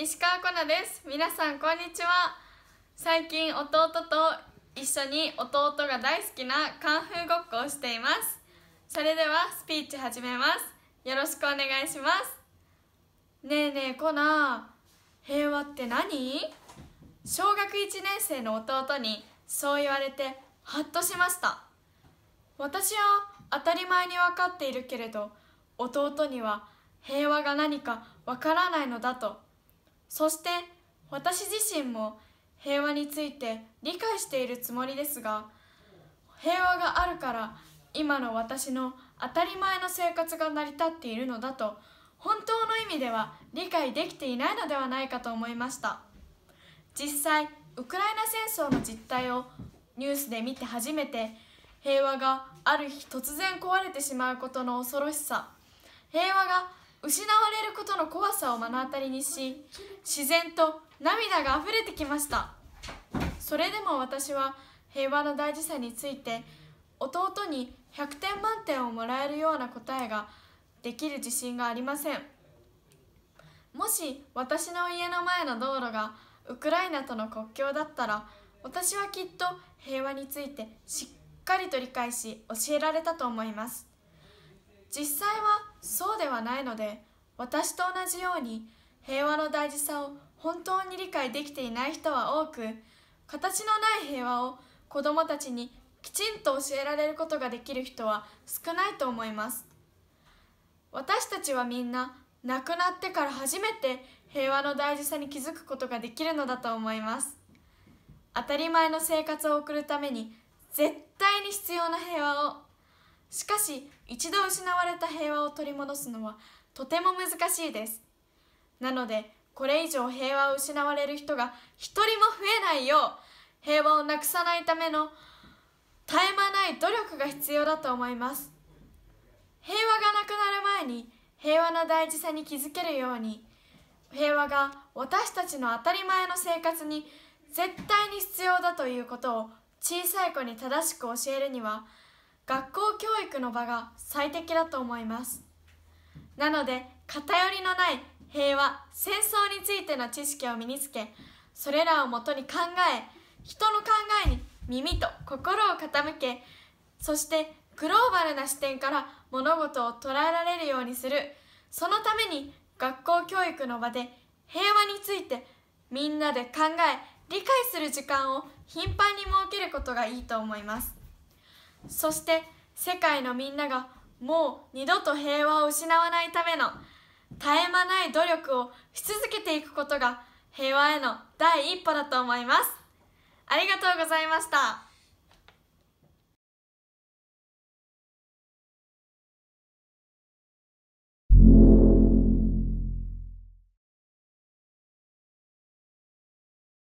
石川コナです皆さんこんにちは最近弟と一緒に弟が大好きなカンフーごっこをしていますそれではスピーチ始めますよろしくお願いしますねえねえコナ平和って何小学1年生の弟にそう言われてハッとしました私は当たり前に分かっているけれど弟には平和が何かわからないのだとそして私自身も平和について理解しているつもりですが平和があるから今の私の当たり前の生活が成り立っているのだと本当の意味では理解できていないのではないかと思いました実際ウクライナ戦争の実態をニュースで見て初めて平和がある日突然壊れてしまうことの恐ろしさ平和が失われることの怖さを目の当たりにし自然と涙が溢れてきましたそれでも私は平和の大事さについて弟に100点満点をもらえるような答えができる自信がありませんもし私の家の前の道路がウクライナとの国境だったら私はきっと平和についてしっかりと理解し教えられたと思います実際はそうではないので私と同じように平和の大事さを本当に理解できていない人は多く形のない平和を子どもたちにきちんと教えられることができる人は少ないと思います私たちはみんな亡くなってから初めて平和の大事さに気づくことができるのだと思います当たり前の生活を送るために絶対に必要な平和をしかし一度失われた平和を取り戻すのはとても難しいですなのでこれ以上平和を失われる人が一人も増えないよう平和をなくさないための絶え間ない努力が必要だと思います平和がなくなる前に平和の大事さに気づけるように平和が私たちの当たり前の生活に絶対に必要だということを小さい子に正しく教えるには学校教育の場が最適だと思いますなので偏りのない平和戦争についての知識を身につけそれらをもとに考え人の考えに耳と心を傾けそしてグローバルな視点から物事を捉えられるようにするそのために学校教育の場で平和についてみんなで考え理解する時間を頻繁に設けることがいいと思いますそして世界のみんながもう二度と平和を失わないための絶え間ない努力をし続けていくことが平和への第一歩だと思いますありがとうございました